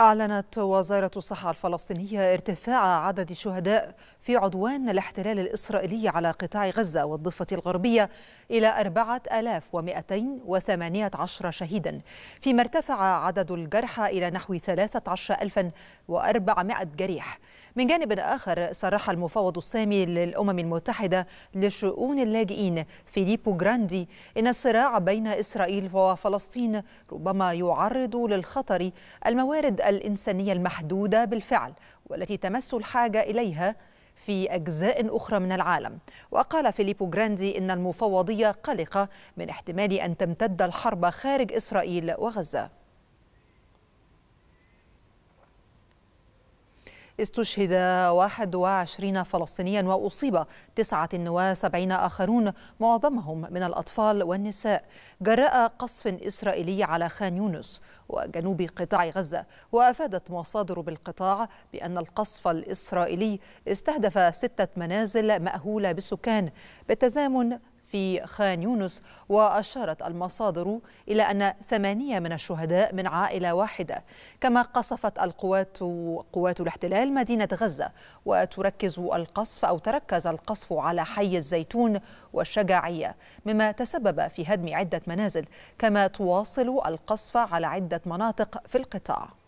أعلنت وزارة الصحة الفلسطينية ارتفاع عدد الشهداء في عدوان الاحتلال الإسرائيلي على قطاع غزة والضفة الغربية إلى 4218 شهيدا فيما ارتفع عدد الجرحى إلى نحو 13400 جريح من جانب آخر صرح المفوض السامي للأمم المتحدة لشؤون اللاجئين فيليبو جراندي إن الصراع بين إسرائيل وفلسطين ربما يعرض للخطر الموارد الإنسانية المحدودة بالفعل والتي تمس الحاجة إليها في أجزاء أخرى من العالم وقال فيليبو جراندي إن المفوضية قلقة من احتمال أن تمتد الحرب خارج إسرائيل وغزة استشهد 21 فلسطينيا وأصيب 79 آخرون معظمهم من الأطفال والنساء جراء قصف إسرائيلي على خان يونس وجنوب قطاع غزة وأفادت مصادر بالقطاع بأن القصف الإسرائيلي استهدف ستة منازل مأهولة بالسكان بالتزامن في خان يونس وأشارت المصادر إلى أن ثمانية من الشهداء من عائلة واحدة كما قصفت القوات قوات الاحتلال مدينة غزة وتركز القصف أو تركز القصف على حي الزيتون والشجاعية مما تسبب في هدم عدة منازل كما تواصل القصف على عدة مناطق في القطاع